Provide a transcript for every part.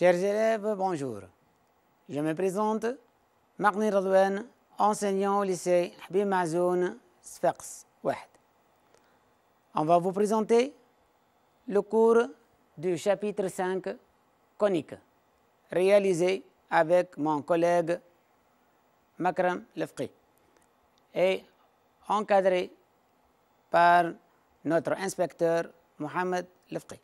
Chers élèves, bonjour. Je me présente, Magni Radouane, enseignant au lycée Habib Mazoun Sfax On va vous présenter le cours du chapitre 5 conique, réalisé avec mon collègue Makram Lefqi et encadré par notre inspecteur Mohamed Lefqi.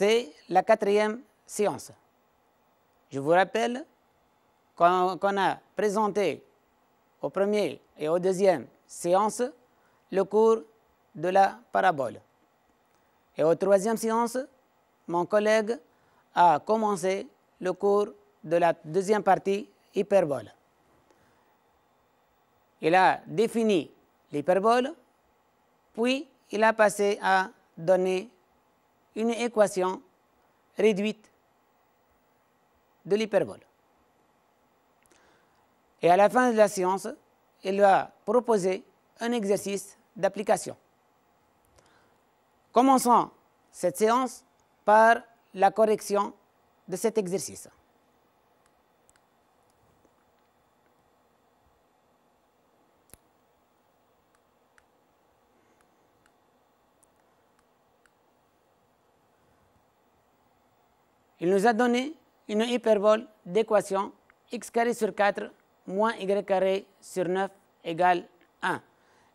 C'est la quatrième séance. Je vous rappelle qu'on a présenté au premier et au deuxième séance le cours de la parabole. Et au troisième séance, mon collègue a commencé le cours de la deuxième partie hyperbole. Il a défini l'hyperbole, puis il a passé à donner une équation réduite de l'hyperbole. Et à la fin de la séance, il va proposer un exercice d'application. Commençons cette séance par la correction de cet exercice. Il nous a donné une hyperbole d'équation x carré sur 4 moins y sur 9 égale 1.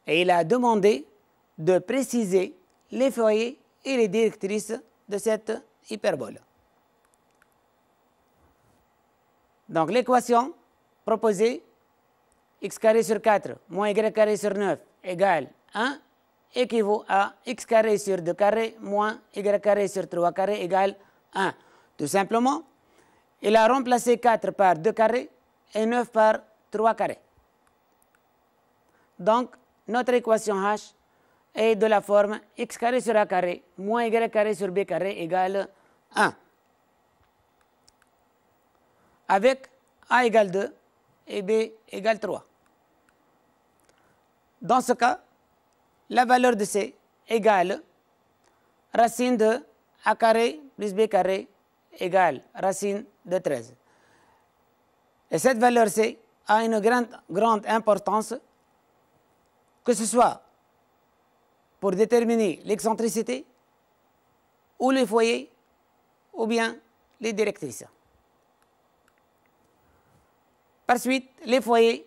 Et il a demandé de préciser les foyers et les directrices de cette hyperbole. Donc l'équation proposée, x carré sur 4 moins y sur 9 égale 1, équivaut à x carré sur 2 carré moins y sur 3 carré égale 1. Tout simplement, il a remplacé 4 par 2 carrés et 9 par 3 carrés. Donc, notre équation h est de la forme x carré sur a carré moins y carré sur b carré égale 1. Avec a égale 2 et b égale 3. Dans ce cas, la valeur de c égale racine de a carré plus b carré égale racine de 13. Et cette valeur C a une grande, grande importance, que ce soit pour déterminer l'excentricité ou les foyers ou bien les directrices. Par suite, les foyers,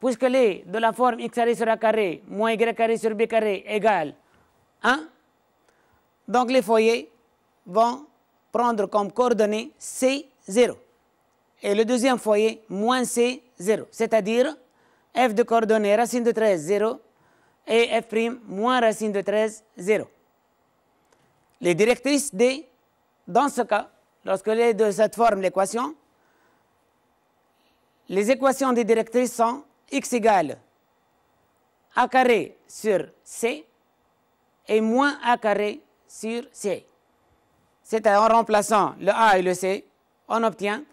puisque les de la forme x sur a carré moins y carré sur b carré égale 1, donc les foyers vont prendre comme coordonnée C0. Et le deuxième foyer, moins C0, c'est-à-dire f de coordonnée racine de 13, 0, et f' moins racine de 13, 0. Les directrices D, dans ce cas, lorsque les deux cette forme l'équation, les équations des directrices sont x égale a carré sur c et moins a carré sur c c'est en remplaçant le A et le C, on obtient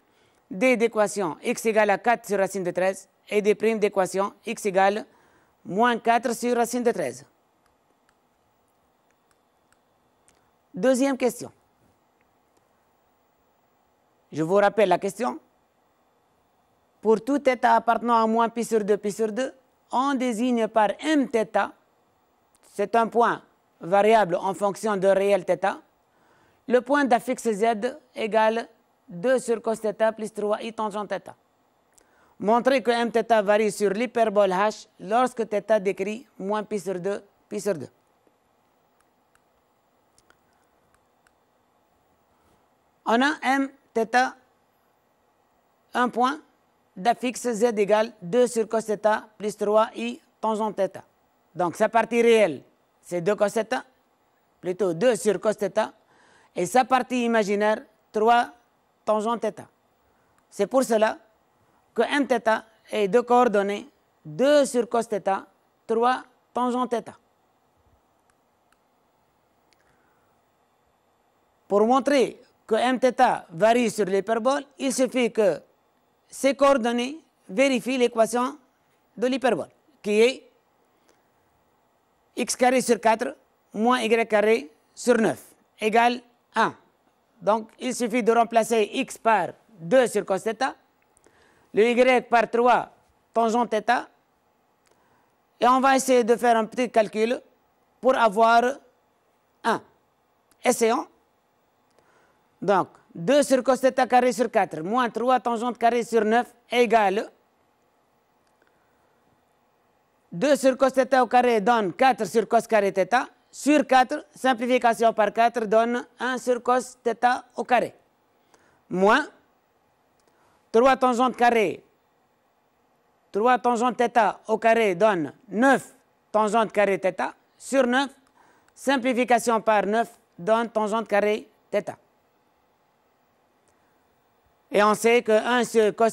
D d'équation x égale à 4 sur racine de 13 et des primes d'équation x égale moins 4 sur racine de 13. Deuxième question. Je vous rappelle la question. Pour tout θ appartenant à moins pi sur 2, pi sur 2, on désigne par mθ, c'est un point variable en fonction de réel θ, le point d'affixe Z égale 2 sur cos plus 3i tangent θ. Montrer que mθ varie sur l'hyperbole h lorsque θ décrit moins pi sur 2, pi sur 2. On a mθ, un point d'affixe z égale 2 sur cos plus 3i tangent Donc sa partie réelle, c'est 2 cos plutôt 2 sur cos et sa partie imaginaire, 3 tangents θ. C'est pour cela que mθ est deux coordonnées, 2 sur cos 3 tangent θ. Pour montrer que mθ varie sur l'hyperbole, il suffit que ces coordonnées vérifient l'équation de l'hyperbole, qui est x carré sur 4 moins y carré sur 9 égale 1. Donc, il suffit de remplacer x par 2 sur cos le y par 3 tangent θ, et on va essayer de faire un petit calcul pour avoir 1. Essayons. Donc, 2 sur cos carré sur 4 moins 3 tangente carré sur 9 égale 2 sur cos carré donne 4 sur cos carré sur 4, simplification par 4 donne 1 sur cos au carré, moins 3 tangentes carrées. 3 tangentes θ au carré donne 9 tangentes carrées θ sur 9, simplification par 9 donne tangente carré θ. Et on sait que 1 sur cos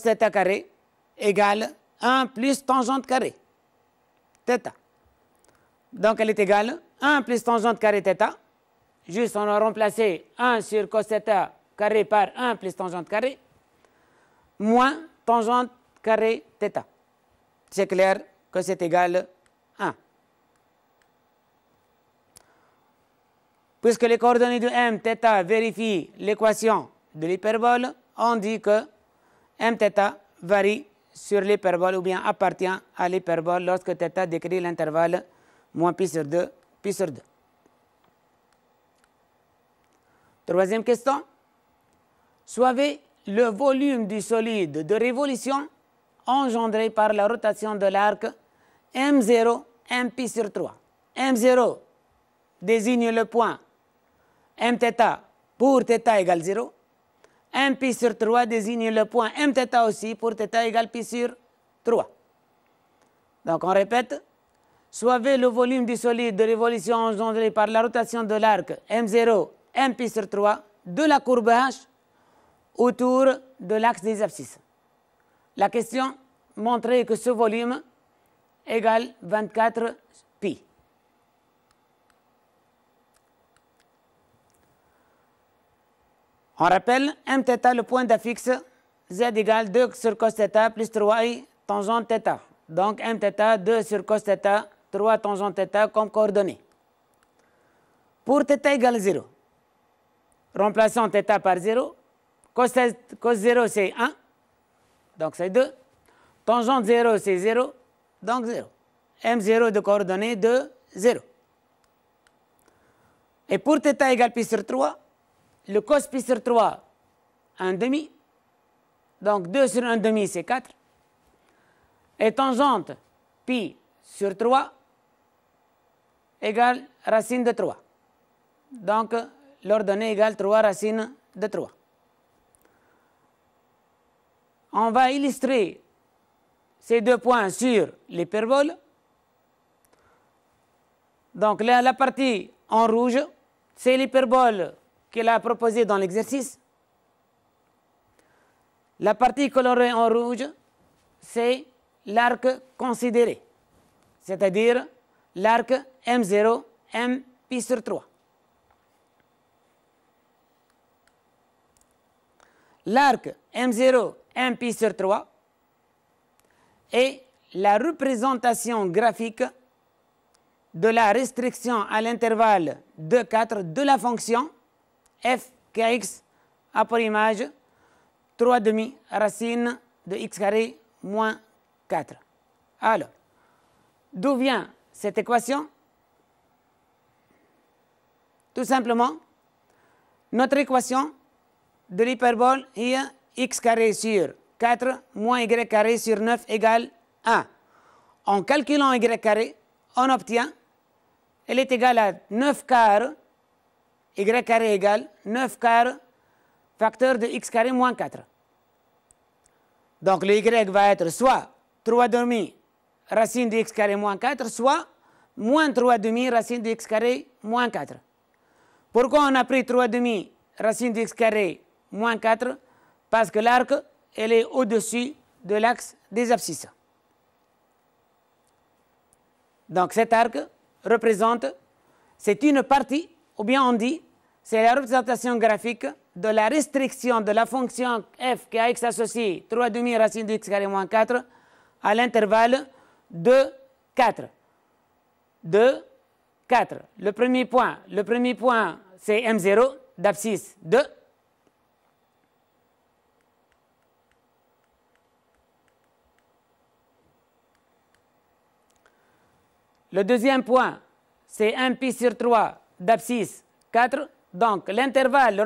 égale 1 plus tangente carrées θ. Donc elle est égale 1 plus tangente carré θ. Juste, on a remplacé 1 sur cos carré par 1 plus tangente carré, moins tangente carré θ. C'est clair que c'est égal à 1. Puisque les coordonnées de m, θ vérifient l'équation de l'hyperbole, on dit que m, varie sur l'hyperbole ou bien appartient à l'hyperbole lorsque θ décrit l'intervalle moins pi sur 2 Pi sur 2. Troisième question. Soyez le volume du solide de révolution engendré par la rotation de l'arc M0, MP sur 3. M0 désigne le point Mθ pour θ égale 0. MP sur 3 désigne le point Mθ aussi pour θ égale π sur 3. Donc on répète, Soivez le volume du solide de révolution engendré par la rotation de l'arc M0, pi sur 3 de la courbe H autour de l'axe des abscisses. La question montrait que ce volume égale 24 pi. On rappelle, Mθ, le point d'affixe, z égale 2 sur cos plus 3i tangent θ. Donc Mθ, 2 sur cos θ 3 tangent θ comme coordonnée. Pour θ égale 0, remplaçons θ par 0, cos, 0 c'est 1, donc c'est 2, tangent 0 c'est 0, donc 0. M0 de coordonnées de 0. Et pour θ égale pi sur 3, le cos pi sur 3, 1 demi, donc 2 sur 1 demi c'est 4, et tangente pi sur 3, égale racine de 3. Donc, l'ordonnée égale 3 racine de 3. On va illustrer ces deux points sur l'hyperbole. Donc, là, la partie en rouge, c'est l'hyperbole qu'elle a proposé dans l'exercice. La partie colorée en rouge, c'est l'arc considéré, c'est-à-dire l'arc M0, M pi sur 3. L'arc M0, M pi sur 3 est la représentation graphique de la restriction à l'intervalle 2, 4 de la fonction fkx kx pour image 3 demi racine de x carré moins 4. Alors, d'où vient cette équation Tout simplement, notre équation de l'hyperbole est x carré sur 4 moins y carré sur 9 égale 1. En calculant y carré, on obtient, elle est égale à 9 quarts, y carré égale 9 quarts facteur de x carré moins 4. Donc le y va être soit 3 demi racine de x carré moins 4, soit moins 3 demi racine de x carré moins 4. Pourquoi on a pris 3 demi racine de x carré moins 4 Parce que l'arc, elle est au-dessus de l'axe des abscisses. Donc cet arc représente, c'est une partie, ou bien on dit, c'est la représentation graphique de la restriction de la fonction f qui a x associé 3 demi racine de x carré moins 4 à l'intervalle 2, 4. 2, 4. Le premier point, le premier point, c'est M0 d'abscisse 2. Le deuxième point, c'est 1 pi sur 3 d'abscisse 4. Donc l'intervalle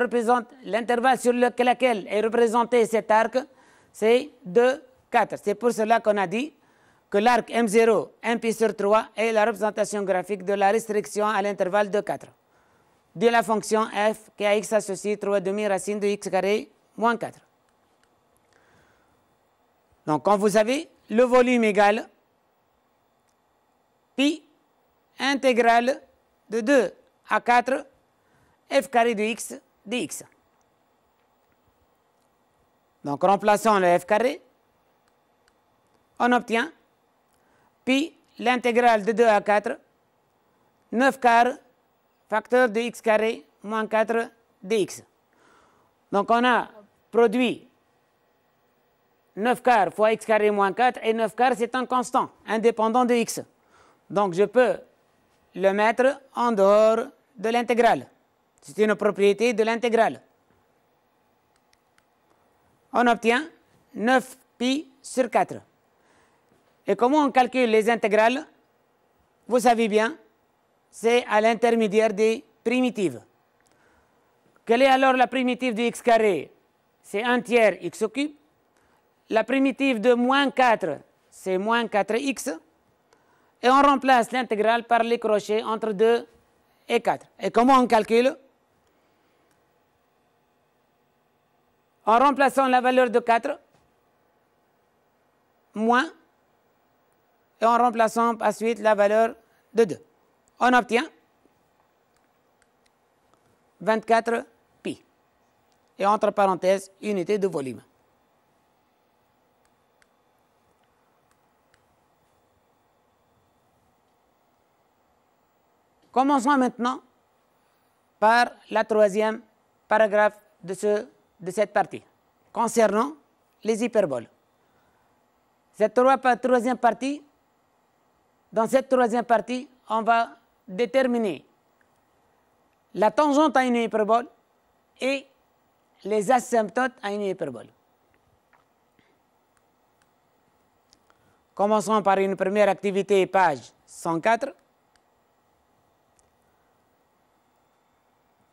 l'intervalle sur lequel est représenté cet arc, c'est 2, 4. C'est pour cela qu'on a dit que l'arc M0, MP sur 3, est la représentation graphique de la restriction à l'intervalle de 4 de la fonction f qui a x associé 3 demi racine de x carré moins 4. Donc, quand vous avez le volume égal pi intégrale de 2 à 4 f carré de x dx. Donc, remplaçant le f carré, on obtient puis l'intégrale de 2 à 4, 9 quarts, facteur de x carré, moins 4 dx. Donc on a produit 9 quarts fois x carré moins 4, et 9 quarts c'est un constant, indépendant de x. Donc je peux le mettre en dehors de l'intégrale. C'est une propriété de l'intégrale. On obtient 9 pi sur 4. Et comment on calcule les intégrales Vous savez bien, c'est à l'intermédiaire des primitives. Quelle est alors la primitive de x carré C'est 1 tiers x cube. La primitive de moins 4, c'est moins 4x. Et on remplace l'intégrale par les crochets entre 2 et 4. Et comment on calcule En remplaçant la valeur de 4, moins et en remplaçant par suite la valeur de 2. On obtient 24 pi et entre parenthèses unité de volume. Commençons maintenant par la troisième paragraphe de, ce, de cette partie concernant les hyperboles. Cette troisième partie dans cette troisième partie, on va déterminer la tangente à une hyperbole et les asymptotes à une hyperbole. Commençons par une première activité, page 104.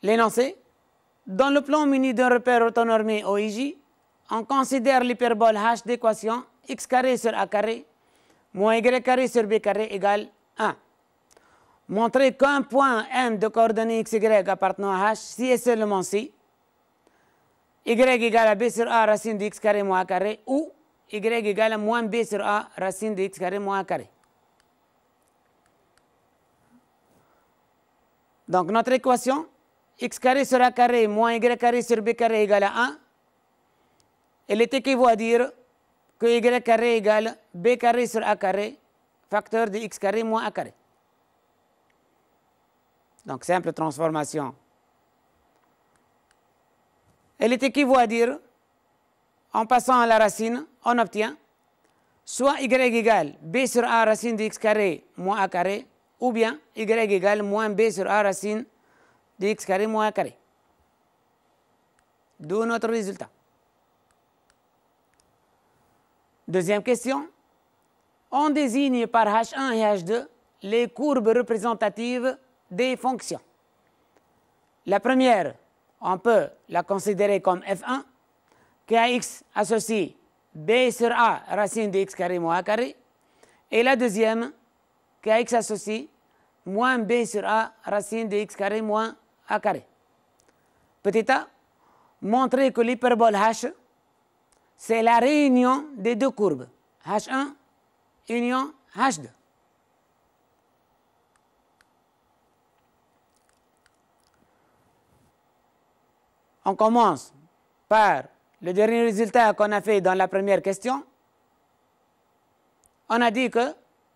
L'énoncé. Dans le plan muni d'un repère autonormé OIJ, on considère l'hyperbole h d'équation x carré sur a carré moins y carré sur b carré égale 1. Montrez qu'un point M de coordonnées x, y appartenant à h, si et seulement si, y égale à b sur a racine de x carré moins a carré, ou y égale à moins b sur a racine de x carré moins a carré. Donc notre équation, x carré sur a carré moins y carré sur b carré égale à 1, elle est équivaut à dire que y carré égale b carré sur a carré, facteur de x carré moins a carré. Donc, simple transformation. Elle est équivaut à dire, en passant à la racine, on obtient soit y égale b sur a racine de x carré moins a carré, ou bien y égale moins b sur a racine de x carré moins a carré. D'où notre résultat. Deuxième question. On désigne par H1 et H2 les courbes représentatives des fonctions. La première, on peut la considérer comme F1, KX associe B sur A racine de x carré moins A carré. Et la deuxième, KX associe moins B sur A racine de x carré moins A carré. Petit a, montrer que l'hyperbole H c'est la réunion des deux courbes, H1 union H2. On commence par le dernier résultat qu'on a fait dans la première question. On a dit que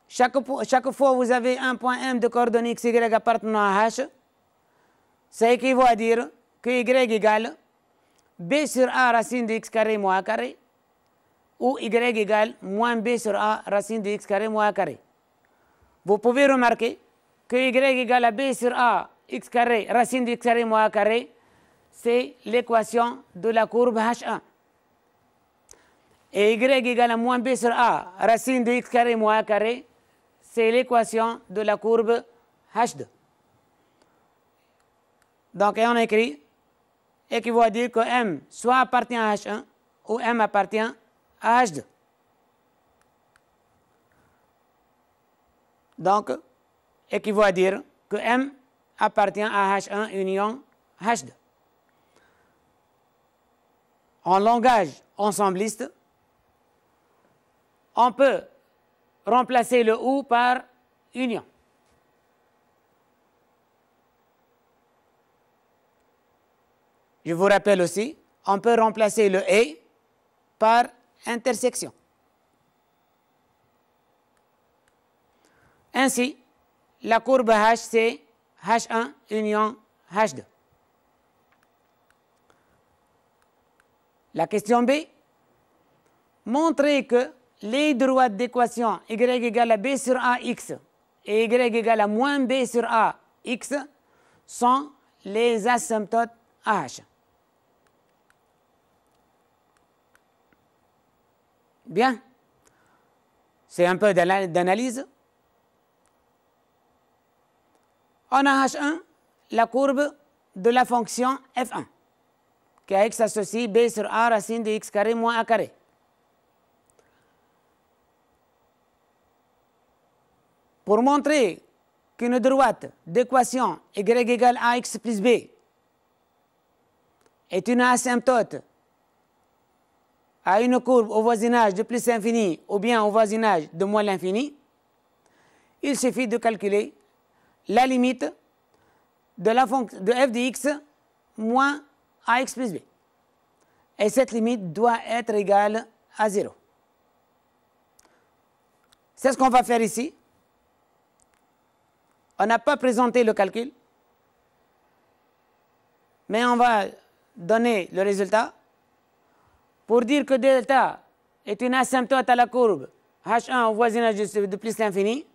chaque, chaque fois vous avez un point M de coordonnées XY appartenant à H, ça équivaut à dire que Y égale b sur a racine de x carré moins a carré, ou y égale moins b sur a racine de x carré moins a carré. Vous pouvez remarquer que y égale à b sur a x carré racine de x carré moins a carré, c'est l'équation de la courbe H1. Et y égale à moins b sur a racine de x carré moins a carré, c'est l'équation de la courbe H2. Donc, on écrit et qui va dire que M soit appartient à H1 ou M appartient à H2. Donc, et qui va dire que M appartient à H1 union H2. En langage ensembliste, on peut remplacer le ou par union. Je vous rappelle aussi, on peut remplacer le et par intersection. Ainsi, la courbe H, c'est H1 union H2. La question B, montrer que les droites d'équation y égale à b sur ax et y égale à moins b sur x sont les asymptotes à h. Bien. C'est un peu d'analyse. On a H1, la courbe de la fonction F1, qui a x associé b sur a racine de x carré moins a carré. Pour montrer qu'une droite d'équation y égale ax plus b est une asymptote à une courbe au voisinage de plus l'infini ou bien au voisinage de moins l'infini, il suffit de calculer la limite de, la fonction, de f de x moins ax plus b. Et cette limite doit être égale à 0. C'est ce qu'on va faire ici. On n'a pas présenté le calcul, mais on va donner le résultat pour dire que delta est une asymptote à la courbe H1 au voisinage de plus l'infini,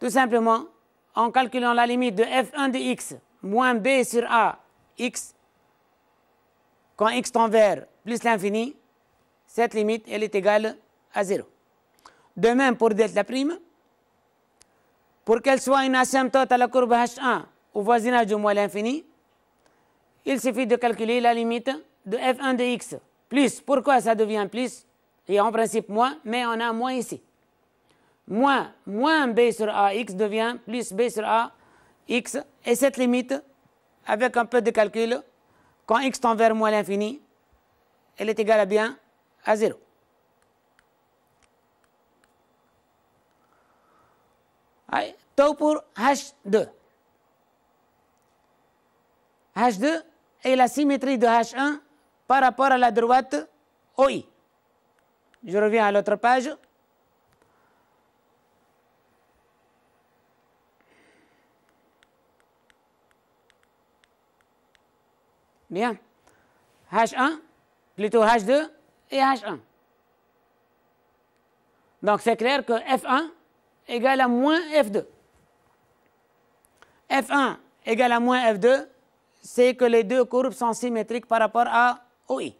tout simplement en calculant la limite de F1 de x moins b sur a x, quand x tend vers plus l'infini, cette limite elle est égale à 0. De même pour delta prime, pour qu'elle soit une asymptote à la courbe H1 au voisinage de moins l'infini, il suffit de calculer la limite de f1 de x plus, pourquoi ça devient plus Et en principe moins, mais on a moins ici. Moins, moins B sur X devient plus B sur A, X. Et cette limite, avec un peu de calcul, quand X tend vers moins l'infini, elle est égale à bien à 0. Tau pour H2. H2 est la symétrie de H1 par rapport à la droite OI. Je reviens à l'autre page. Bien. H1, plutôt H2 et H1. Donc c'est clair que F1 égale à moins F2. F1 égale à moins F2, c'est que les deux courbes sont symétriques par rapport à oui.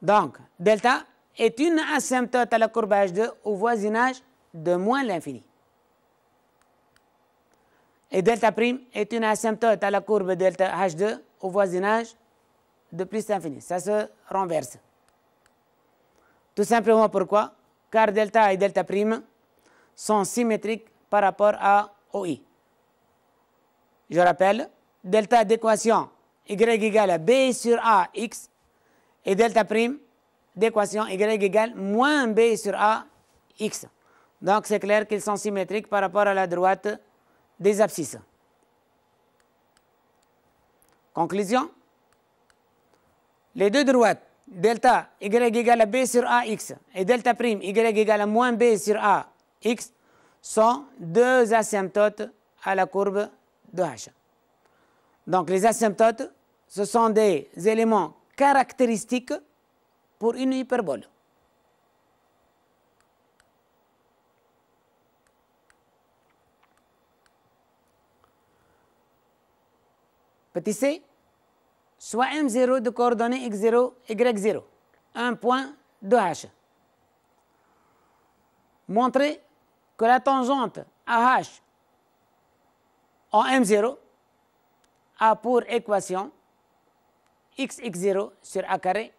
Donc, delta est une asymptote à la courbe H2 au voisinage de moins l'infini. Et delta prime est une asymptote à la courbe delta H2 au voisinage de plus l'infini. Ça se renverse. Tout simplement pourquoi Car delta et delta prime sont symétriques par rapport à OI. Je rappelle, delta d'équation y égale à b sur a x et delta prime d'équation y égale moins b sur a x. Donc c'est clair qu'ils sont symétriques par rapport à la droite des abscisses. Conclusion. Les deux droites, delta y égale à b sur ax et delta prime y égale à moins b sur a x sont deux asymptotes à la courbe de H. Donc les asymptotes, ce sont des éléments caractéristiques pour une hyperbole. Petit c, soit m0 de coordonnées x0, y0, un point de h. Montrer que la tangente h en M0 a pour équation xx0 sur a carré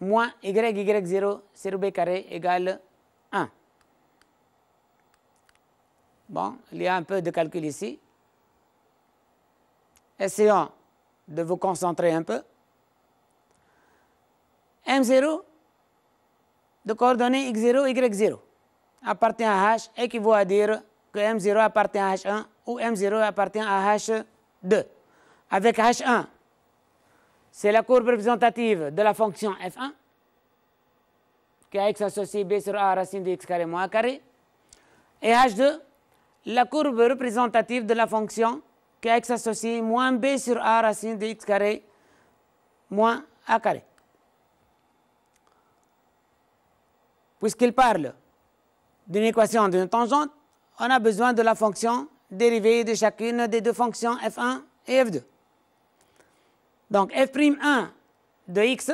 moins yy0 sur b carré égale 1. Bon, il y a un peu de calcul ici. Essayons de vous concentrer un peu. M0 de coordonnées x0, y0 appartient à H équivaut à dire que M0 appartient à H1 ou M0 appartient à H2. Avec H1, c'est la courbe représentative de la fonction F1 qui a x associé b sur a racine de x carré moins a carré. Et H2, la courbe représentative de la fonction qui a x associé moins b sur a racine de x carré moins a carré. Puisqu'il parle d'une équation d'une tangente, on a besoin de la fonction dérivée de chacune des deux fonctions f1 et f2. Donc f'1 de x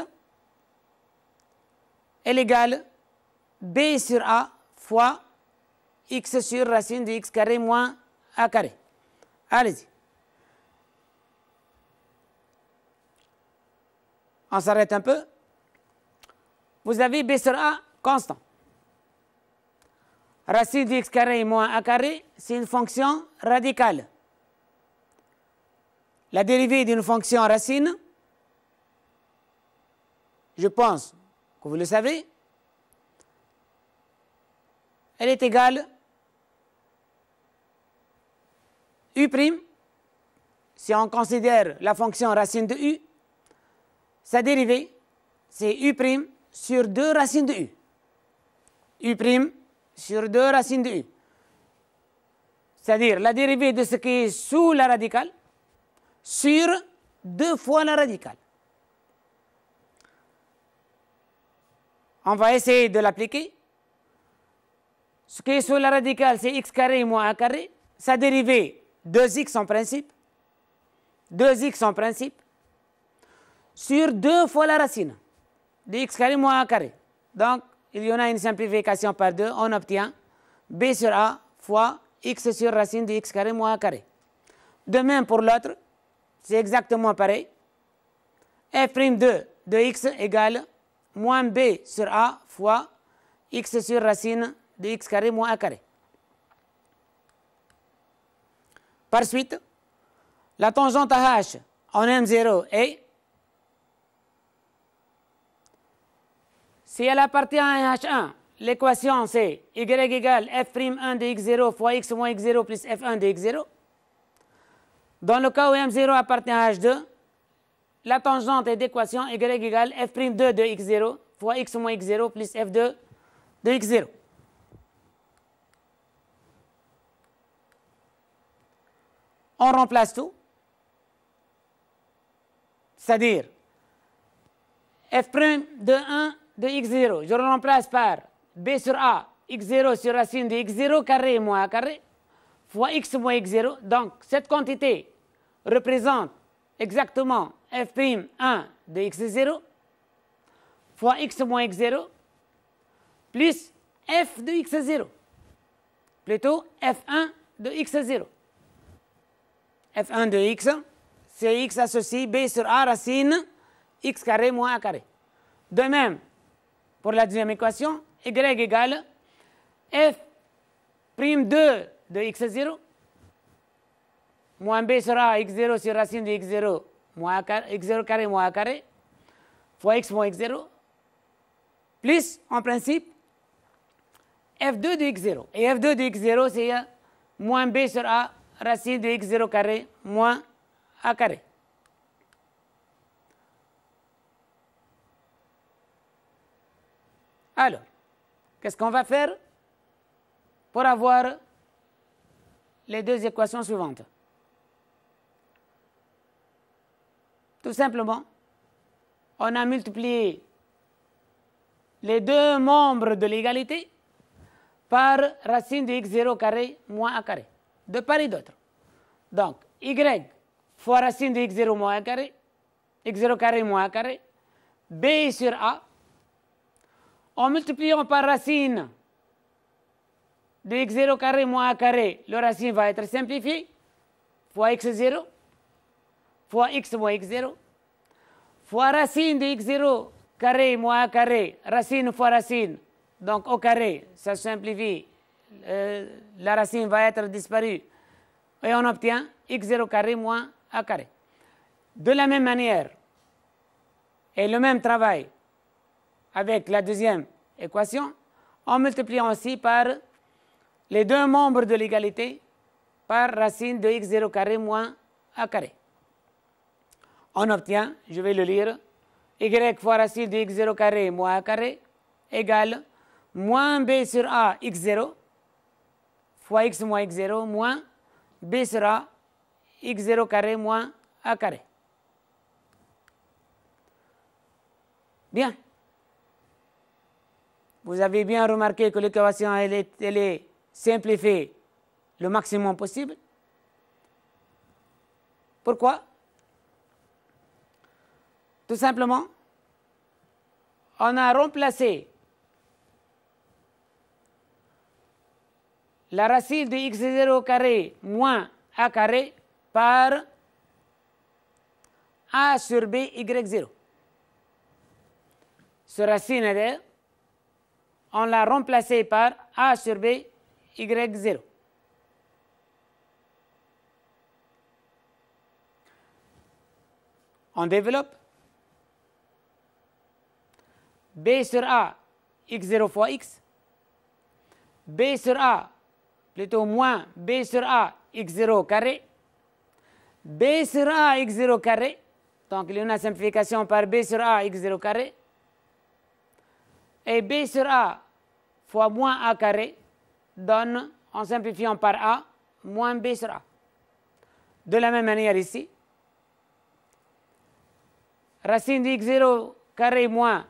est égal b sur a fois x sur racine de x carré moins a carré. Allez-y. On s'arrête un peu. Vous avez b sur a constant. Racine de x carré moins a carré, c'est une fonction radicale. La dérivée d'une fonction racine, je pense que vous le savez, elle est égale u prime, si on considère la fonction racine de u, sa dérivée, c'est u prime sur 2 racines de u. u prime sur deux racines de U. C'est-à-dire la dérivée de ce qui est sous la radicale sur deux fois la radicale. On va essayer de l'appliquer. Ce qui est sous la radicale, c'est x carré moins a carré. Sa dérivée, 2x en principe. 2x en principe. Sur deux fois la racine de x carré moins a carré. Donc, il y en a une simplification par deux, on obtient b sur a fois x sur racine de x carré moins a carré. De même pour l'autre, c'est exactement pareil. f'2 de x égale moins b sur a fois x sur racine de x carré moins a carré. Par suite, la tangente à h en M0 est Si elle appartient à un H1, l'équation c'est y égale f'1 de x0 fois x moins x0 plus f1 de x0. Dans le cas où m0 appartient à h2, la tangente est d'équation y égale f'2 de x0 fois x moins x0 plus f2 de x0. On remplace tout. C'est-à-dire f' de 1 de x0, je remplace par b sur a, x0 sur racine de x0 carré moins a carré, fois x moins x0. Donc, cette quantité représente exactement f'1 de x0 fois x moins x0 plus f de x0, plutôt f1 de x0. f1 de x, c'est x associé b sur a racine x carré moins a carré. De même, pour la deuxième équation, y égale f prime 2 de x0 moins b a x0 sur racine de x0 moins x0 carré moins a carré fois x moins x0 plus en principe f2 de x0. Et f2 de x0 c'est moins b sur a racine de x0 carré moins a carré. Alors, qu'est-ce qu'on va faire pour avoir les deux équations suivantes Tout simplement, on a multiplié les deux membres de l'égalité par racine de x0 carré moins a carré, de part et d'autre. Donc, y fois racine de x0 moins a carré, x0 carré moins a carré, b sur a en multipliant par racine de x0 carré moins a carré, la racine va être simplifiée, fois x0, fois x moins x0, fois racine de x0 carré moins a carré, racine fois racine, donc au carré, ça simplifie, euh, la racine va être disparue, et on obtient x0 carré moins a carré. De la même manière, et le même travail, avec la deuxième équation en multipliant aussi par les deux membres de l'égalité par racine de x0 carré moins a carré. On obtient, je vais le lire, y fois racine de x0 carré moins a carré égale moins b sur a x0 fois x moins x0 moins b sur a x0 carré moins a carré. Bien. Vous avez bien remarqué que l'équation, elle est, simplifiée le maximum possible. Pourquoi Tout simplement, on a remplacé la racine de x0 carré moins a carré par a sur b y0. Ce racine est on l'a remplacé par A sur B, Y0. On développe. B sur A, X0 fois X. B sur A, plutôt moins B sur A, X0 carré. B sur A, X0 carré. Donc, il y a une simplification par B sur A, X0 carré. Et B sur A fois moins A carré donne, en simplifiant par A, moins B sur A. De la même manière ici, racine de x0 carré moins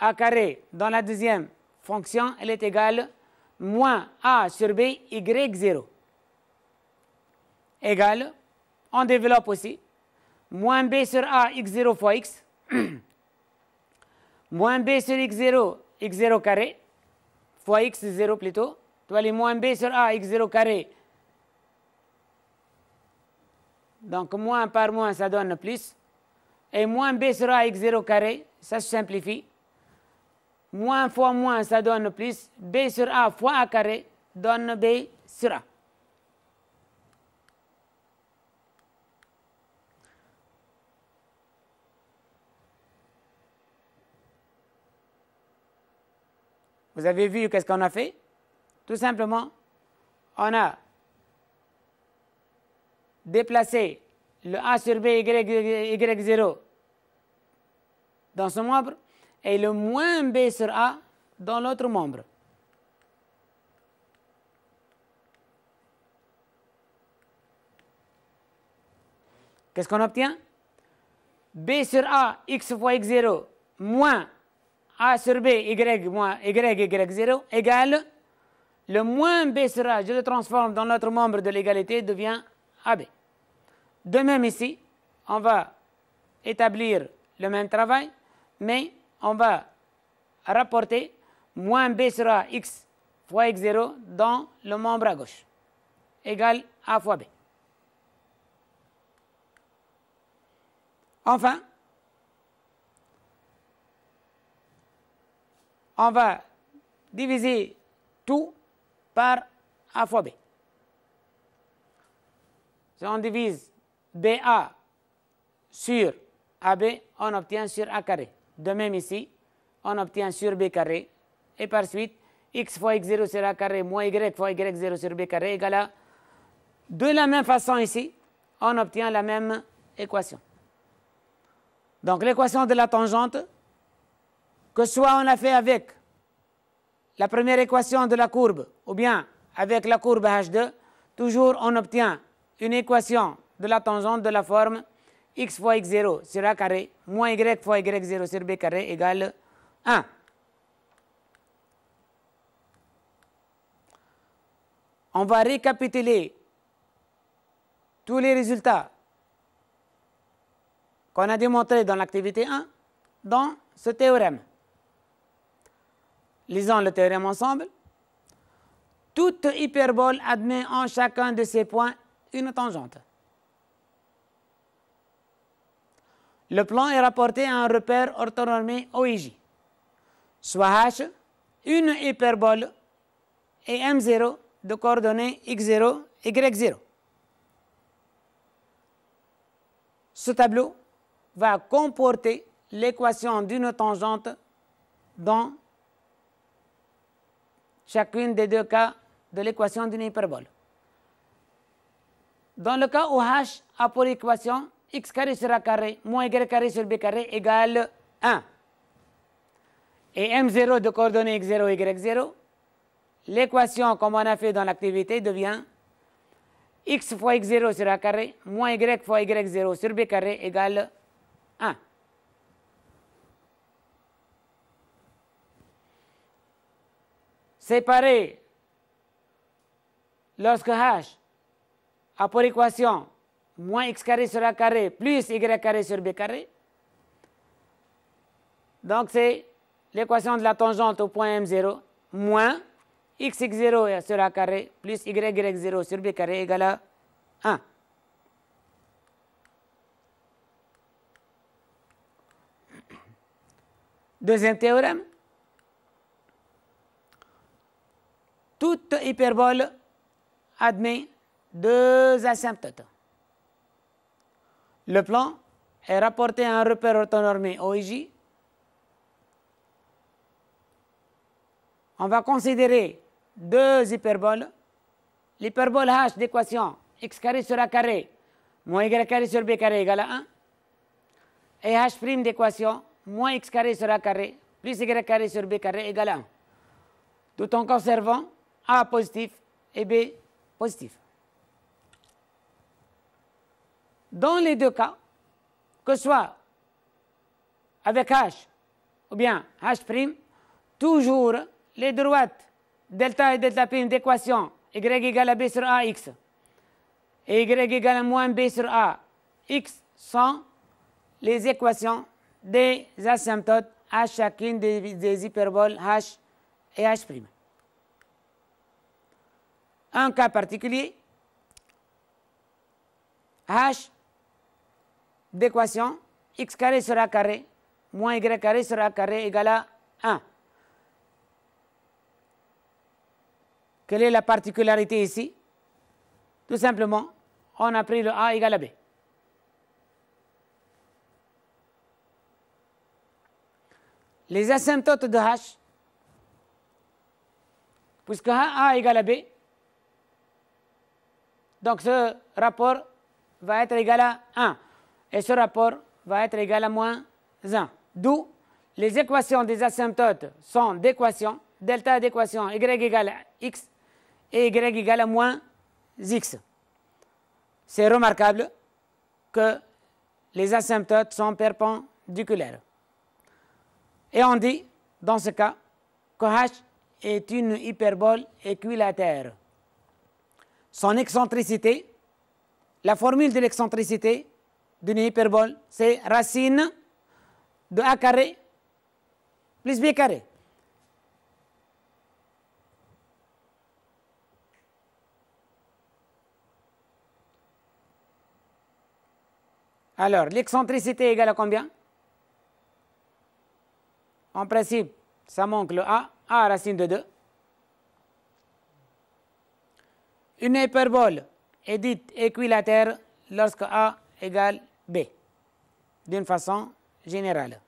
a carré dans la deuxième fonction, elle est égale moins a sur b y0 égale, on développe aussi, moins b sur a x0 fois x moins b sur x0, x0 carré, fois x0 plutôt, les moins b sur a, x0 carré. Donc moins par moins, ça donne plus. Et moins b sur a, x0 carré, ça se simplifie. Moins fois moins, ça donne plus. b sur a fois a carré donne b sur a. Vous avez vu qu'est-ce qu'on a fait Tout simplement, on a déplacé le A sur B, y, y, 0 dans ce membre et le moins B sur A dans l'autre membre. Qu'est-ce qu'on obtient B sur A, x fois x0, moins a sur B, Y moins Y, Y0 égale le moins B sera je le transforme dans l'autre membre de l'égalité, devient AB. De même ici, on va établir le même travail, mais on va rapporter moins B sera X fois X0 dans le membre à gauche, égale A fois B. Enfin, on va diviser tout par A fois B. Si on divise BA sur AB, on obtient sur A carré. De même ici, on obtient sur B carré. Et par suite, x fois x0 sur A carré moins y fois y0 sur B carré égale à... De la même façon ici, on obtient la même équation. Donc l'équation de la tangente que soit on a fait avec la première équation de la courbe, ou bien avec la courbe H2, toujours on obtient une équation de la tangente de la forme x fois x0 sur a carré moins y fois y0 sur b carré égale 1. On va récapituler tous les résultats qu'on a démontrés dans l'activité 1 dans ce théorème. Lisons le théorème ensemble. Toute hyperbole admet en chacun de ses points une tangente. Le plan est rapporté à un repère orthonormé OIJ, soit H, une hyperbole et M0 de coordonnées X0, Y0. Ce tableau va comporter l'équation d'une tangente dans chacune des deux cas de l'équation d'une hyperbole. Dans le cas où h a pour équation x carré sur a carré moins y carré sur b carré égale 1 et m0 de coordonnées x0, y0, l'équation comme on a fait dans l'activité devient x fois x0 sur a carré moins y fois y0 sur b carré égale 1. Séparé lorsque h a pour équation moins x carré sur a carré plus y carré sur b carré. Donc c'est l'équation de la tangente au point m0 moins xx0 sur a carré plus yy0 sur b carré égale à 1. Deuxième théorème. toute hyperbole admet deux asymptotes. Le plan est rapporté à un repère orthonormé OIJ. On va considérer deux hyperboles. L'hyperbole h d'équation x carré sur a carré moins y carré sur b carré égale à 1. Et h d'équation moins x carré sur a carré plus y carré sur b carré égale à 1. Tout en conservant a positif et B positif. Dans les deux cas, que ce soit avec H ou bien H', toujours les droites delta et delta prime d'équation y égale à b sur ax et y égale à moins b sur a x sont les équations des asymptotes à chacune des, des hyperboles h et h' un cas particulier, h d'équation x carré sur a carré moins y carré sur a carré égale à 1. Quelle est la particularité ici Tout simplement, on a pris le a égale à b. Les asymptotes de h, puisque a égale à b, donc ce rapport va être égal à 1 et ce rapport va être égal à moins 1. D'où les équations des asymptotes sont d'équations, delta d'équation y égale à x et y égale à moins x. C'est remarquable que les asymptotes sont perpendiculaires. Et on dit, dans ce cas, que h est une hyperbole équilatère son excentricité. La formule de l'excentricité d'une hyperbole, c'est racine de a carré plus b carré. Alors, l'excentricité est égale à combien En principe, ça manque le a, a racine de 2. Une hyperbole est dite équilatère lorsque A égale B, d'une façon générale.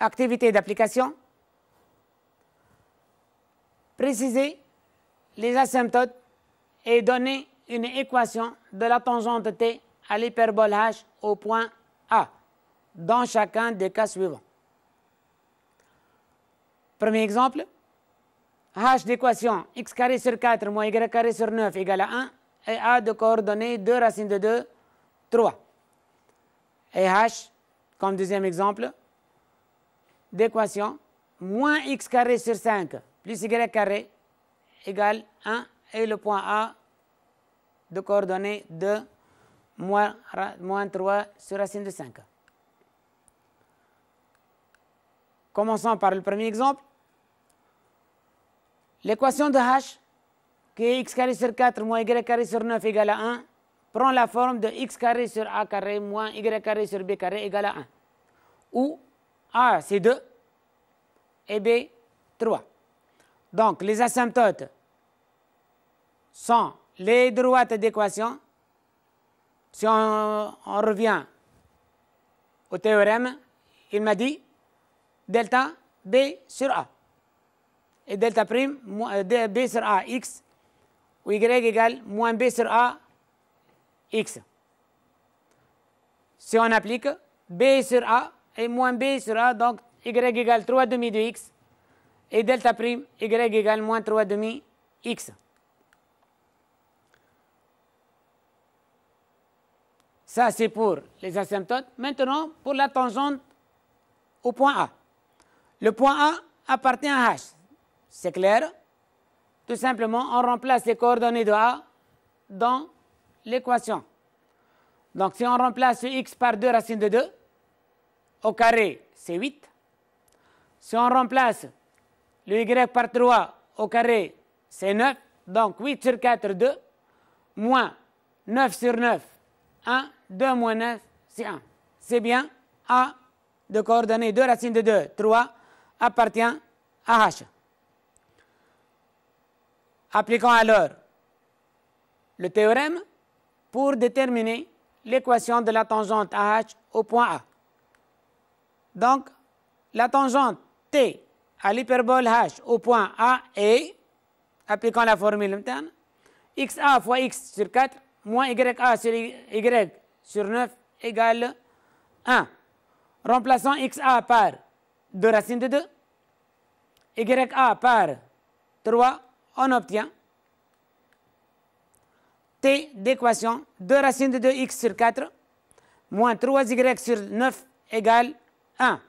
Activité d'application. Préciser les asymptotes et donner une équation de la tangente t à l'hyperbole h au point A dans chacun des cas suivants. Premier exemple, h d'équation x carré sur 4 moins y carré sur 9 égale à 1 et a de coordonnées 2 racines de 2, 3. Et h, comme deuxième exemple, d'équation moins x carré sur 5 plus y carré égale 1 et le point A de coordonnées 2 moins, 3 sur racine de 5. Commençons par le premier exemple. L'équation de h, qui est x carré sur 4 moins y carré sur 9 égale à 1, prend la forme de x carré sur a carré moins y carré sur b carré égale à 1. Où a c'est 2 et b 3. Donc les asymptotes sont les droites d'équation. Si on revient au théorème, il m'a dit delta B sur A. Et delta prime, euh, B sur A, X, ou Y égale moins B sur A, X. Si on applique, B sur A et moins B sur A, donc Y égale 3 demi de X, et delta prime, Y égale moins 3 demi X. Ça, c'est pour les asymptotes. Maintenant, pour la tangente au point A. Le point A appartient à H. C'est clair Tout simplement, on remplace les coordonnées de A dans l'équation. Donc, si on remplace x par 2 racine de 2, au carré, c'est 8. Si on remplace le y par 3, au carré, c'est 9. Donc, 8 sur 4, 2. Moins 9 sur 9, 1. 2 moins 9, c'est 1. C'est bien A de coordonnées 2 racine de 2, 3 appartient à H. Appliquons alors le théorème pour déterminer l'équation de la tangente à H au point A. Donc, la tangente T à l'hyperbole H au point A est, appliquant la formule interne, xa fois x sur 4 moins ya sur y sur 9 égale 1. Remplaçons xa par 2 racines de 2. YA par 3, on obtient T d'équation 2 racines de 2x sur 4 moins 3y sur 9 égale 1.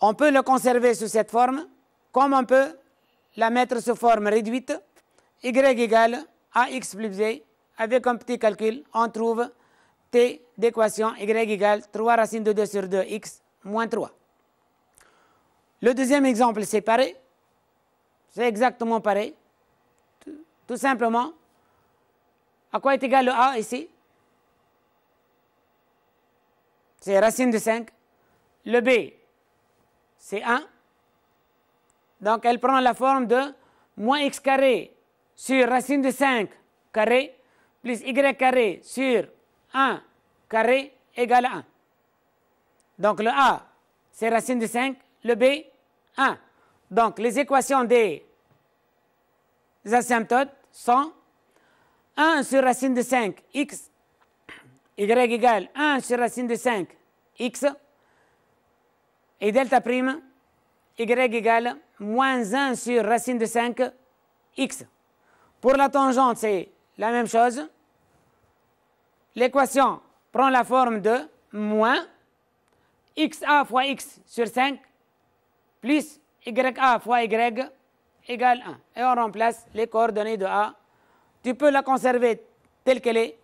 On peut le conserver sous cette forme comme on peut la mettre sous forme réduite, y égale ax plus z. avec un petit calcul, on trouve t d'équation y égale 3 racines de 2 sur 2x moins 3. Le deuxième exemple, c'est pareil. C'est exactement pareil. Tout simplement, à quoi est égal le A ici C'est racine de 5. Le B, c'est 1. Donc, elle prend la forme de moins x carré sur racine de 5 carré plus y carré sur 1 carré égale 1. Donc le A, c'est racine de 5, le B, 1. Donc les équations des asymptotes sont 1 sur racine de 5, x, y égale 1 sur racine de 5, x, et delta prime, y égale moins 1 sur racine de 5, x. Pour la tangente, c'est la même chose. L'équation prend la forme de moins xa fois x sur 5 plus ya fois y égale 1. Et on remplace les coordonnées de a. Tu peux la conserver telle qu'elle est,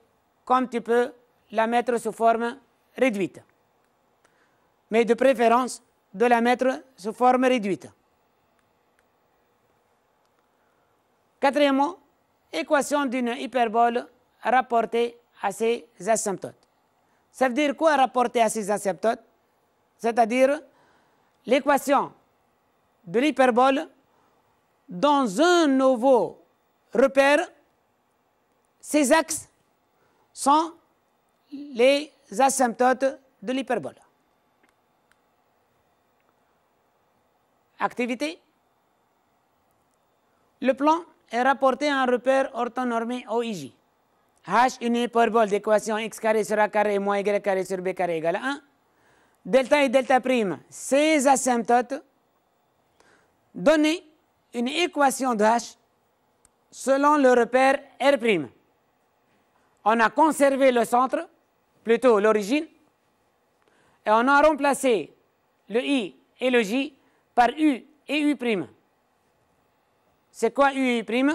comme tu peux la mettre sous forme réduite. Mais de préférence, de la mettre sous forme réduite. Quatrièmement, équation d'une hyperbole rapportée à ses asymptotes. Ça veut dire quoi rapporter à ses asymptotes c'est-à-dire l'équation de l'hyperbole dans un nouveau repère, ses axes sont les asymptotes de l'hyperbole. Activité. Le plan est rapporté à un repère orthonormé OIJ. H, une hyperbole d'équation x carré sur a carré moins y carré sur b carré égale à 1 delta et delta prime, ces asymptotes, donner une équation de H selon le repère R'. On a conservé le centre, plutôt l'origine, et on a remplacé le I et le J par U et U'. C'est quoi U et U'?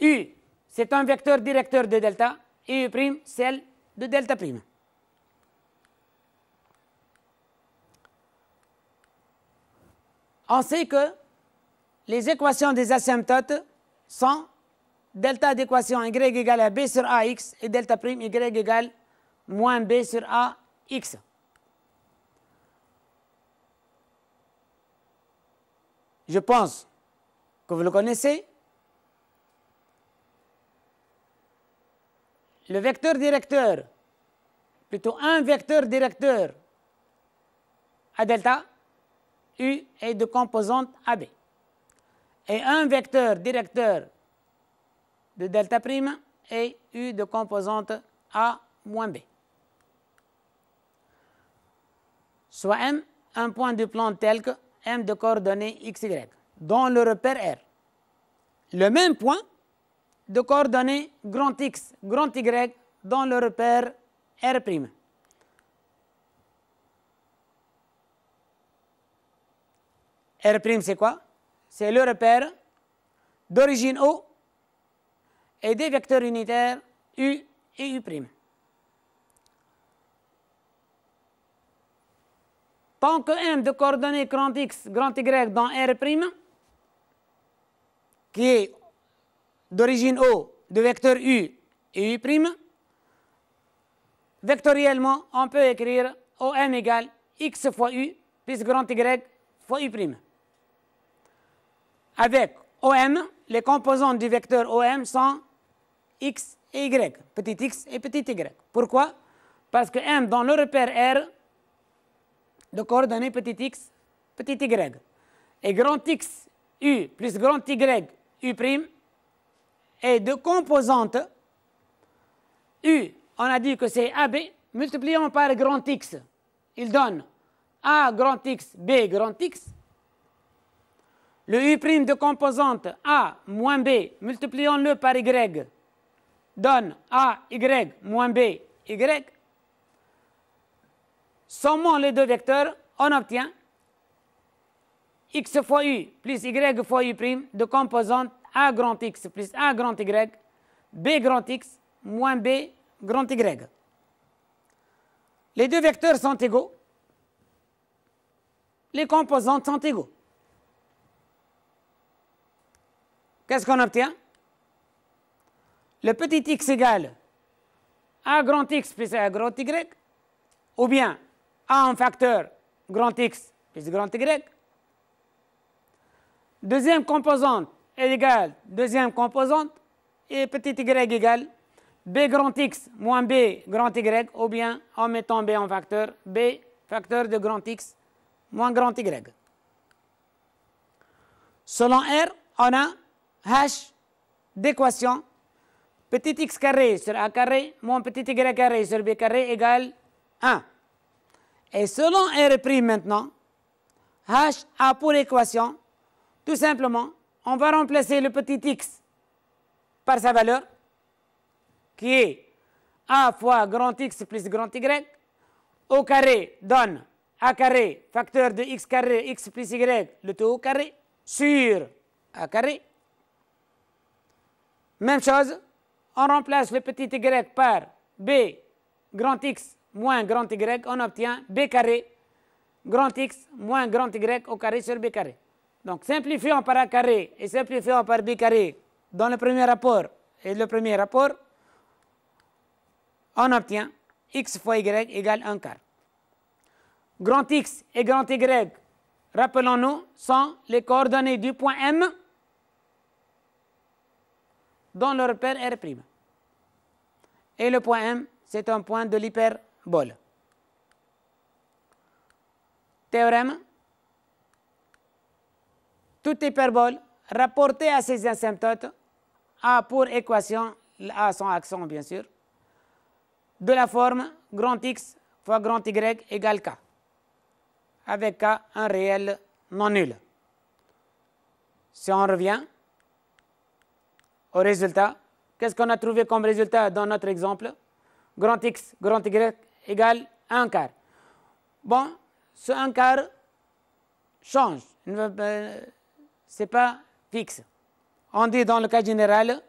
U, c'est un vecteur directeur de delta, et U', celle de delta'. prime. On sait que les équations des asymptotes sont delta d'équation y égale à b sur ax et delta prime y égale moins b sur ax. Je pense que vous le connaissez. Le vecteur directeur, plutôt un vecteur directeur à delta, U est de composante AB. Et un vecteur directeur de delta prime est U de composante A moins B. Soit M, un point du plan tel que M de coordonnées XY, dans le repère R. Le même point de coordonnées grand X, grand Y, dans le repère R'. R', c'est quoi C'est le repère d'origine O et des vecteurs unitaires U et U'. Tant que M de coordonnées grand X, grand Y dans R', qui est d'origine O, de vecteur U et U', vectoriellement, on peut écrire OM égale X fois U plus grand Y fois U' avec OM, les composantes du vecteur OM sont x et y, petit x et petit y. Pourquoi Parce que M dans le repère R de coordonnées petit x, petit y. Et grand X, U plus grand Y, U prime, est de composante U, on a dit que c'est AB, multiplions par grand X. Il donne A grand X, B grand X, le U' de composante A moins B, multipliant le par Y, donne A, Y moins B, Y. Sommons les deux vecteurs, on obtient x fois u plus y fois u prime de composante a grand x plus a grand y, b grand x moins b grand y. Les deux vecteurs sont égaux. Les composantes sont égaux. qu'est-ce qu'on obtient Le petit x égale a grand X plus A grand Y, ou bien A en facteur grand X plus grand Y. Deuxième composante est égale deuxième composante, et petit y égale B grand X moins B grand Y, ou bien en mettant B en facteur, B facteur de grand X moins grand Y. Selon R, on a H d'équation petit x carré sur a carré moins petit y carré sur b carré égale 1. Et selon R' maintenant, h a pour équation, tout simplement, on va remplacer le petit x par sa valeur, qui est a fois grand x plus grand y, au carré donne a carré facteur de x carré x plus y, le tout au carré, sur a carré, même chose, on remplace le petit y par b grand x moins grand y, on obtient b carré grand x moins grand y au carré sur b carré. Donc simplifiant par a carré et simplifiant par b carré dans le premier rapport et le premier rapport, on obtient x fois y égale 1 quart. Grand X et grand Y, rappelons-nous, sont les coordonnées du point M dans le repère R'. Et le point M, c'est un point de l'hyperbole. Théorème. Toute hyperbole rapportée à ses asymptotes a pour équation, à son accent bien sûr, de la forme grand X fois grand Y égale K, avec K un réel non nul. Si on revient, au résultat. Qu'est-ce qu'on a trouvé comme résultat dans notre exemple Grand X, grand Y égale 1 quart. Bon, ce 1 quart change, ce n'est pas fixe. On dit dans le cas général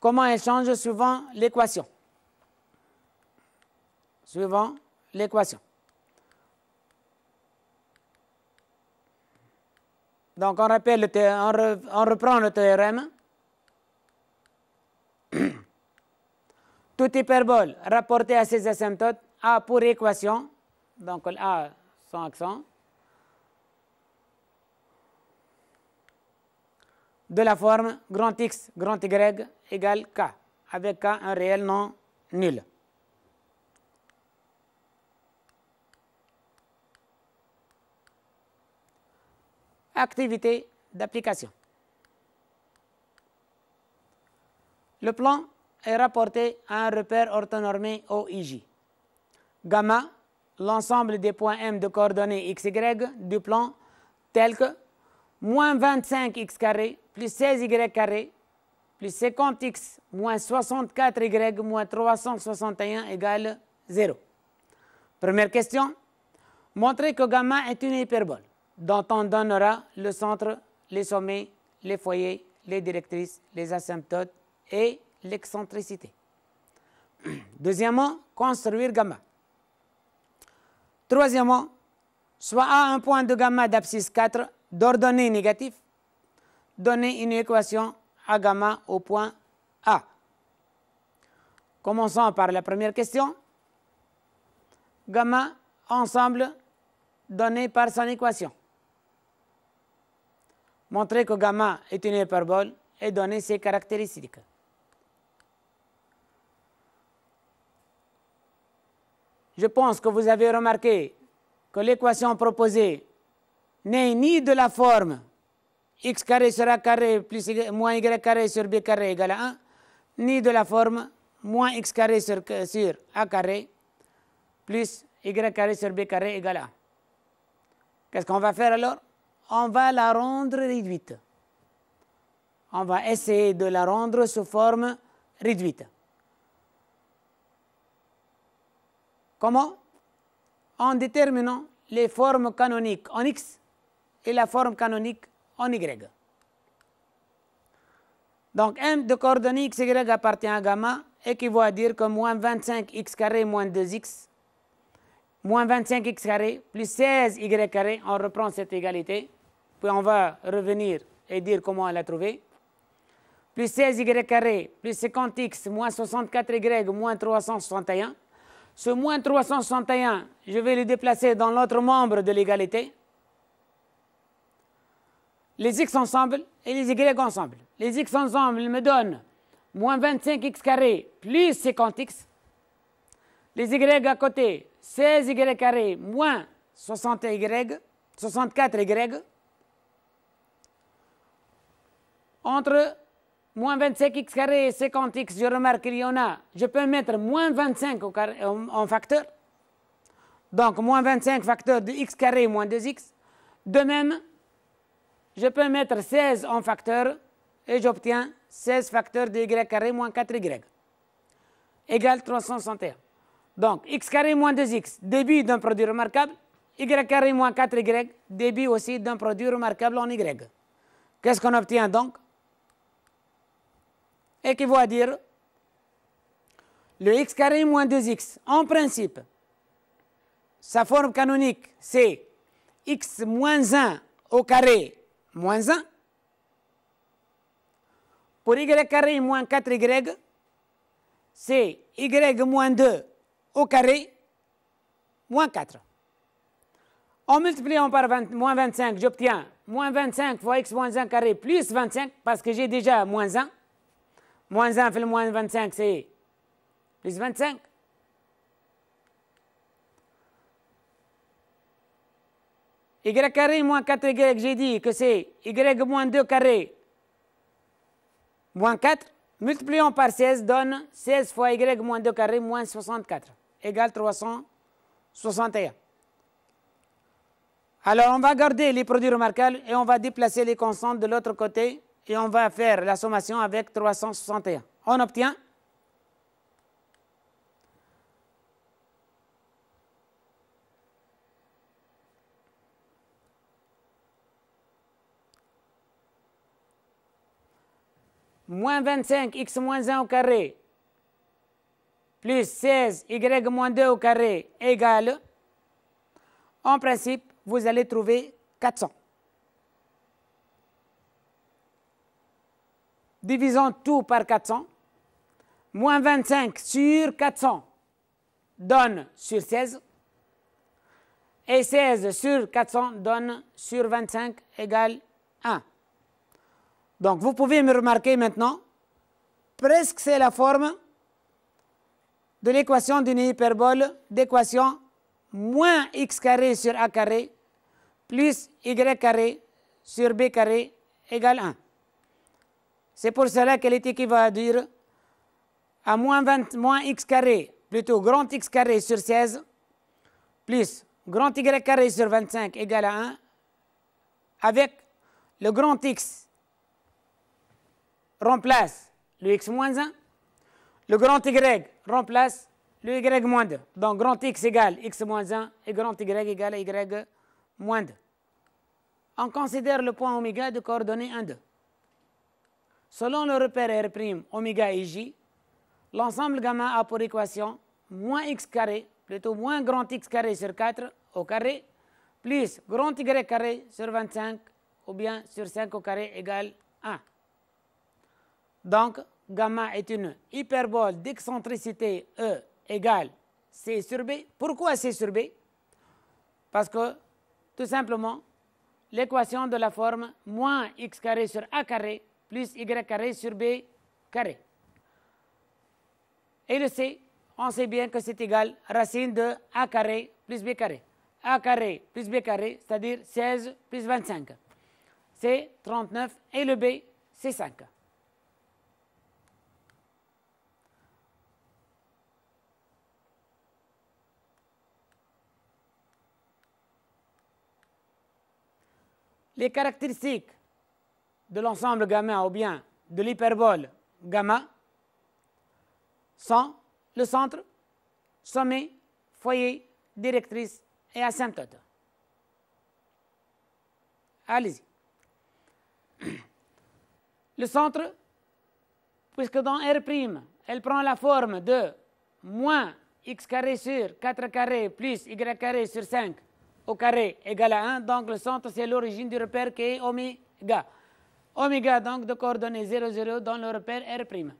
comment elle change suivant l'équation. Suivant l'équation. Donc on, rappelle, on reprend le théorème toute hyperbole rapportée à ses asymptotes a pour équation, donc A sans accent, de la forme grand X, grand Y égale K, avec K un réel non nul. Activité d'application. Le plan est rapporté à un repère orthonormé OIJ. Gamma, l'ensemble des points M de coordonnées XY du plan tel que moins 25x carré plus 16y plus 50x moins 64y moins 361 égale 0. Première question, montrer que gamma est une hyperbole dont on donnera le centre, les sommets, les foyers, les directrices, les asymptotes, et l'excentricité. Deuxièmement, construire gamma. Troisièmement, soit à un point de gamma d'abscisse 4 d'ordonnée négative, donner une équation à gamma au point A. Commençons par la première question. Gamma ensemble donné par son équation. Montrer que gamma est une hyperbole et donner ses caractéristiques. je pense que vous avez remarqué que l'équation proposée n'est ni de la forme x carré sur a carré plus moins y carré sur b carré égale à 1, ni de la forme moins x carré sur, a carré plus y carré sur b carré égale à 1. Qu'est-ce qu'on va faire alors On va la rendre réduite. On va essayer de la rendre sous forme réduite. Comment En déterminant les formes canoniques en X et la forme canonique en Y. Donc M de coordonnées x, y appartient à gamma, équivaut à dire que moins 25x carré moins 2x, moins 25x carré plus 16y carré, on reprend cette égalité, puis on va revenir et dire comment on l'a trouvé, Plus 16y carré plus 50x moins 64y moins 361 ce moins 361, je vais le déplacer dans l'autre membre de l'égalité. Les x ensemble et les y ensemble. Les x ensemble me donnent moins 25x carré plus 50x. Les y à côté, 16y carré moins 60y, 64y. Entre moins 25x carré et 50x, je remarque qu'il y en a, je peux mettre moins 25 en, facteur. Donc, moins 25 facteur de x carré moins 2x. De même, je peux mettre 16 en facteur et j'obtiens 16 facteurs de y carré moins 4y égale 361. Donc, x carré moins 2x, début d'un produit remarquable, y carré moins 4y, début aussi d'un produit remarquable en y. Qu'est-ce qu'on obtient donc équivaut à dire le x carré moins 2x. En principe, sa forme canonique, c'est x moins 1 au carré moins 1. Pour y carré moins 4y, c'est y moins 2 au carré moins 4. En multipliant par moins 25, j'obtiens moins 25 fois x moins 1 carré plus 25 parce que j'ai déjà moins 1. Moins 1 fait le moins 25, c'est plus 25. y carré moins 4y, j'ai dit que c'est y moins 2 carré moins 4. Multiplions par 16 donne 16 fois y moins 2 carré moins 64 égale 361. Alors on va garder les produits remarquables et on va déplacer les constantes de l'autre côté et on va faire la sommation avec 361. On obtient 25x moins 1 au carré plus 16y moins 2 au carré égale, en principe, vous allez trouver 400. divisons tout par 400, moins 25 sur 400 donne sur 16, et 16 sur 400 donne sur 25 égale 1. Donc vous pouvez me remarquer maintenant, presque c'est la forme de l'équation d'une hyperbole, d'équation moins x carré sur a carré plus y carré sur b carré égale 1. C'est pour cela qu'elle est équivalente à dire à moins, x carré, plutôt grand x carré sur 16, plus grand y carré sur 25 égale à 1, avec le grand x remplace le x moins 1, le grand y remplace le y moins 2. Donc grand x égale x moins 1 et grand y égale y moins 2. On considère le point oméga de coordonnées 1, 2. Selon le repère R', oméga et J, l'ensemble gamma a pour équation moins x carré, plutôt moins grand x carré sur 4 au carré, plus grand y carré sur 25 ou bien sur 5 au carré égale 1. Donc, gamma est une hyperbole d'excentricité E égale C sur B. Pourquoi C sur B Parce que, tout simplement, l'équation de la forme moins x carré sur A carré plus y carré sur b carré. Et le c, on sait bien que c'est égal à racine de a carré plus b carré. a carré plus b carré, c'est-à-dire 16 plus 25. C'est 39 et le b, c'est 5. Les caractéristiques de l'ensemble gamma ou bien de l'hyperbole gamma sans le centre, sommet, foyer, directrice et asymptote. Allez-y. Le centre, puisque dans R', elle prend la forme de moins x carré sur 4 carré plus y carré sur 5 au carré égale à 1, donc le centre c'est l'origine du repère qui est oméga. Omega, donc de coordonnées 0, 0 dans le repère R'.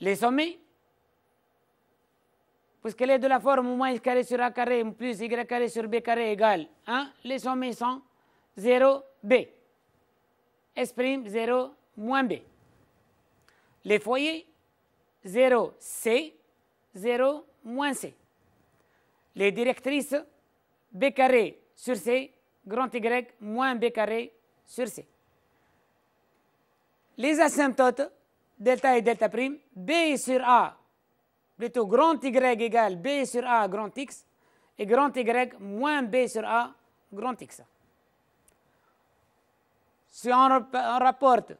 Les sommets, puisqu'elle est de la forme moins carré sur A carré plus Y carré sur B carré égale 1, les sommets sont 0, B. S', 0, moins B. Les foyers, 0, C, 0, moins C. Les directrices, B carré sur C, grand Y, moins B carré sur C. Les asymptotes, delta et delta prime, B sur A, plutôt grand Y égale B sur A grand X, et grand Y moins B sur A grand X. Si on, rapporte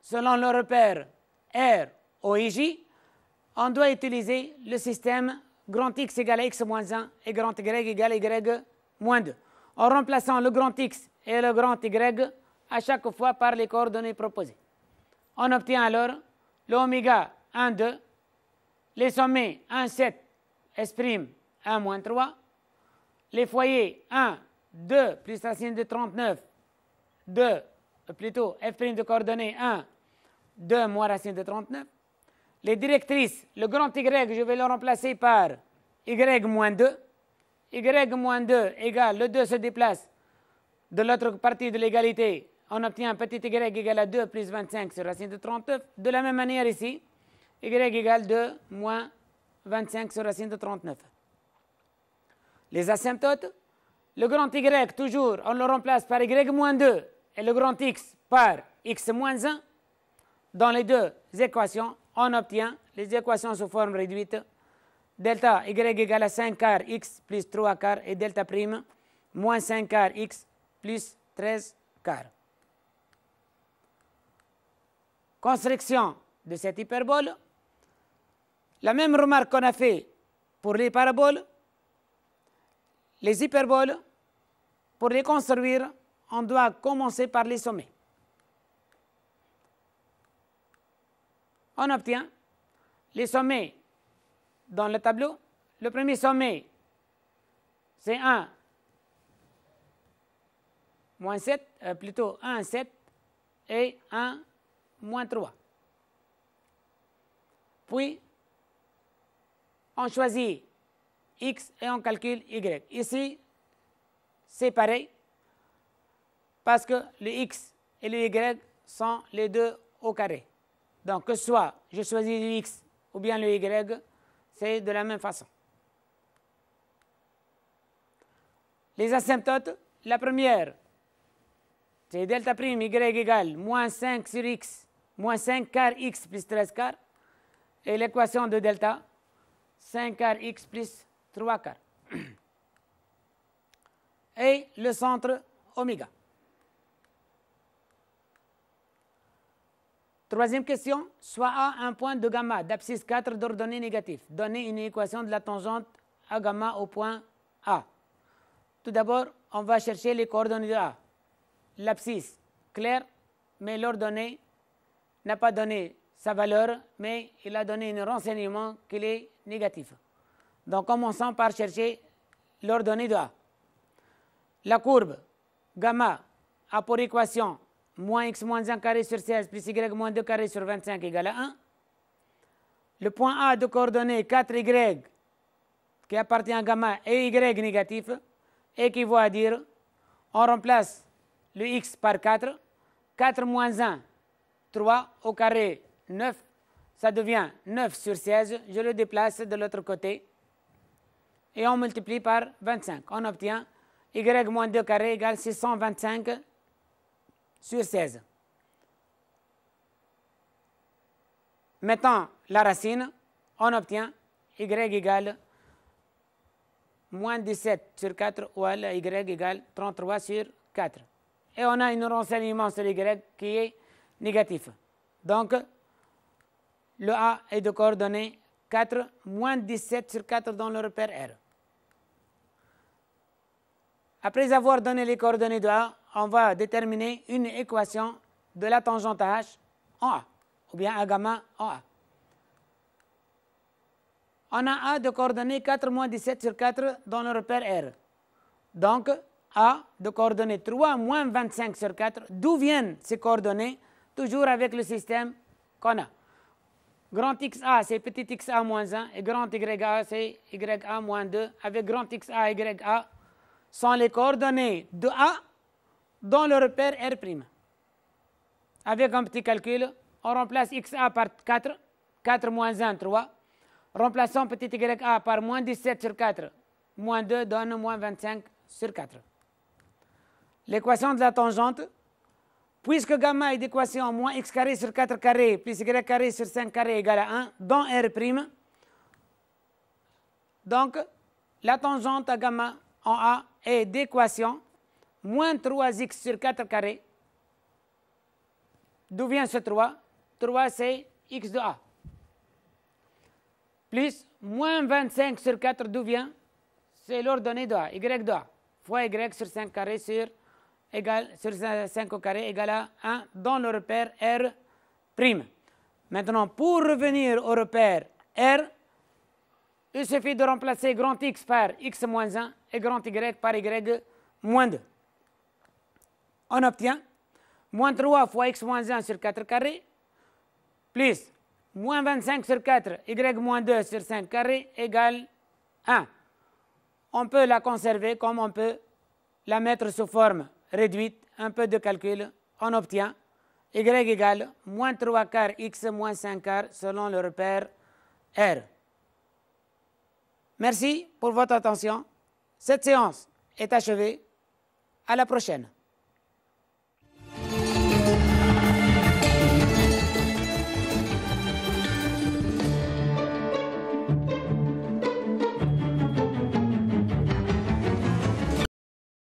selon le repère R au IJ, on doit utiliser le système grand X égale X moins 1 et grand Y égale Y moins 2. En remplaçant le grand X et le grand Y à chaque fois par les coordonnées proposées. On obtient alors l'oméga 1, 2. Les sommets 1, 7 expriment 1 moins 3. Les foyers 1, 2 plus racine de 39, 2, plutôt f' de coordonnées 1, 2 moins racine de 39. Les directrices, le grand Y, je vais le remplacer par Y moins 2. Y moins 2 égale, le 2 se déplace, de l'autre partie de l'égalité, on obtient petit y égale à 2 plus 25 sur racine de 39. De la même manière ici, y égale 2 moins 25 sur racine de 39. Les asymptotes, le grand Y, toujours, on le remplace par Y moins 2 et le grand X par X moins 1. Dans les deux équations, on obtient les équations sous forme réduite. Delta Y égale à 5 quarts X plus 3 quarts et delta prime moins 5 quarts X plus 13 quarts. Construction de cette hyperbole. La même remarque qu'on a fait pour les paraboles, les hyperboles, pour les construire, on doit commencer par les sommets. On obtient les sommets dans le tableau. Le premier sommet, c'est 1 moins 7, euh, plutôt 1, 7 et 1, moins 3. Puis, on choisit x et on calcule y. Ici, c'est pareil parce que le x et le y sont les deux au carré. Donc, que soit je choisis le x ou bien le y, c'est de la même façon. Les asymptotes, la première, c'est delta prime y égale moins 5 sur x, moins 5 quarts x plus 13 quarts. Et l'équation de delta, 5 quarts x plus 3 quarts. Et le centre oméga. Troisième question, soit A un point de gamma d'abscisse 4 d'ordonnée négative. Donnez une équation de la tangente à gamma au point A. Tout d'abord, on va chercher les coordonnées de A l'abscisse claire, mais l'ordonnée n'a pas donné sa valeur, mais il a donné un renseignement qu'il est négatif. Donc commençons par chercher l'ordonnée de A. La courbe gamma a pour équation moins x moins 1 carré sur 16 plus y moins 2 carré sur 25 égale à 1. Le point A de coordonnées 4y qui appartient à gamma et y négatif équivaut à dire on remplace le x par 4. 4 moins 1, 3 au carré, 9. Ça devient 9 sur 16. Je le déplace de l'autre côté. Et on multiplie par 25. On obtient y moins 2 carré égale 625 sur 16. Mettant la racine, on obtient y égale moins 17 sur 4 ou y égale 33 sur 4 et on a un renseignement sur Y qui est négatif. Donc, le A est de coordonnées 4, moins 17 sur 4 dans le repère R. Après avoir donné les coordonnées de A, on va déterminer une équation de la tangente à H en A, ou bien à gamma en A. On a A de coordonnées 4 moins 17 sur 4 dans le repère R. Donc, a de coordonnées 3 moins 25 sur 4, d'où viennent ces coordonnées Toujours avec le système qu'on a. Grand XA, c'est petit xa moins 1, et grand YA, c'est YA moins 2. Avec grand XA, YA, sont les coordonnées de A dans le repère R'. Avec un petit calcul, on remplace XA par 4, 4 moins 1, 3. Remplaçons petit YA par moins 17 sur 4, moins 2 donne moins 25 sur 4 l'équation de la tangente, puisque gamma est d'équation moins x carré sur 4 carré plus y carré sur 5 carré égale à 1 dans R', donc la tangente à gamma en A est d'équation moins 3x sur 4 carré. D'où vient ce 3 3 c'est x de A. Plus moins 25 sur 4 d'où vient C'est l'ordonnée de A, y de A, fois y sur 5 carré sur égale, sur 5 au carré égale à 1 dans le repère R'. Maintenant, pour revenir au repère R, il suffit de remplacer grand X par X-1 et grand Y par Y-2. On obtient moins 3 fois X-1 sur 4 carré, plus moins 25 sur 4, Y-2 moins sur 5 carré égale 1. On peut la conserver comme on peut la mettre sous forme réduite, un peu de calcul, on obtient y égale moins 3 quarts x moins 5 quarts selon le repère R. Merci pour votre attention. Cette séance est achevée. À la prochaine.